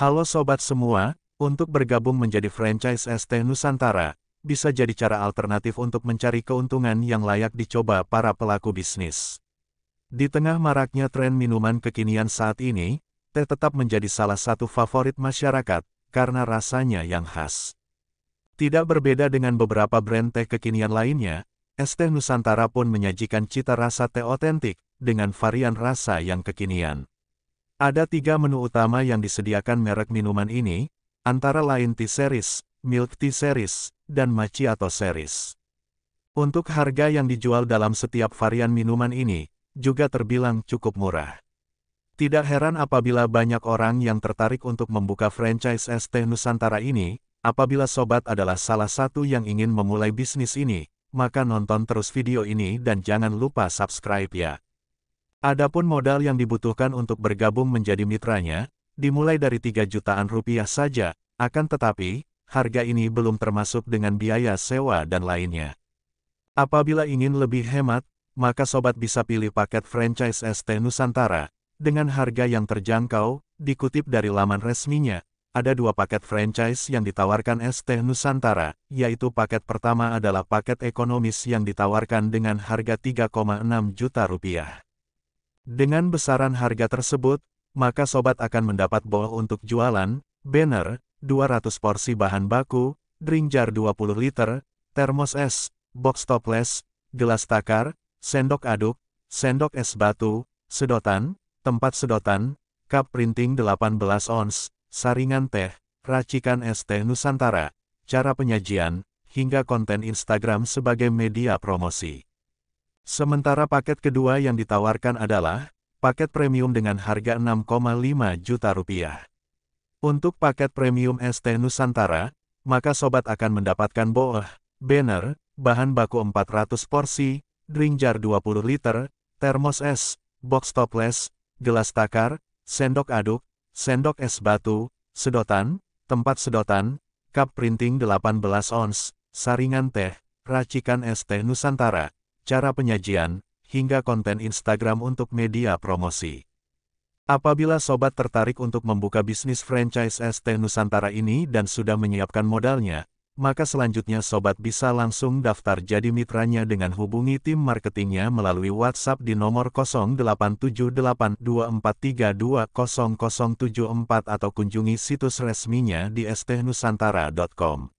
Halo sobat semua, untuk bergabung menjadi franchise ST Nusantara, bisa jadi cara alternatif untuk mencari keuntungan yang layak dicoba para pelaku bisnis. Di tengah maraknya tren minuman kekinian saat ini, teh tetap menjadi salah satu favorit masyarakat, karena rasanya yang khas. Tidak berbeda dengan beberapa brand teh kekinian lainnya, ST Nusantara pun menyajikan cita rasa teh otentik, dengan varian rasa yang kekinian. Ada tiga menu utama yang disediakan merek minuman ini, antara lain tea series, milk tea series, dan macchiato series. Untuk harga yang dijual dalam setiap varian minuman ini, juga terbilang cukup murah. Tidak heran apabila banyak orang yang tertarik untuk membuka franchise es teh Nusantara ini, apabila sobat adalah salah satu yang ingin memulai bisnis ini, maka nonton terus video ini dan jangan lupa subscribe ya. Adapun modal yang dibutuhkan untuk bergabung menjadi mitranya, dimulai dari 3 jutaan rupiah saja, akan tetapi, harga ini belum termasuk dengan biaya sewa dan lainnya. Apabila ingin lebih hemat, maka sobat bisa pilih paket franchise ST Nusantara, dengan harga yang terjangkau, dikutip dari laman resminya, ada dua paket franchise yang ditawarkan ST Nusantara, yaitu paket pertama adalah paket ekonomis yang ditawarkan dengan harga 3,6 juta rupiah. Dengan besaran harga tersebut, maka sobat akan mendapat bowl untuk jualan, banner, 200 porsi bahan baku, drink jar 20 liter, termos es, box toples, gelas takar, sendok aduk, sendok es batu, sedotan, tempat sedotan, cup printing 18 ons, saringan teh, racikan es teh Nusantara, cara penyajian, hingga konten Instagram sebagai media promosi. Sementara paket kedua yang ditawarkan adalah paket premium dengan harga 6,5 juta rupiah. Untuk paket premium ST Nusantara, maka sobat akan mendapatkan boeh, banner, bahan baku 400 porsi, drink jar 20 liter, termos es, box toples, gelas takar, sendok aduk, sendok es batu, sedotan, tempat sedotan, cup printing 18 ons, saringan teh, racikan es Nusantara cara penyajian, hingga konten Instagram untuk media promosi. Apabila sobat tertarik untuk membuka bisnis franchise ST Nusantara ini dan sudah menyiapkan modalnya, maka selanjutnya sobat bisa langsung daftar jadi mitranya dengan hubungi tim marketingnya melalui WhatsApp di nomor 087824320074 atau kunjungi situs resminya di stnusantara.com.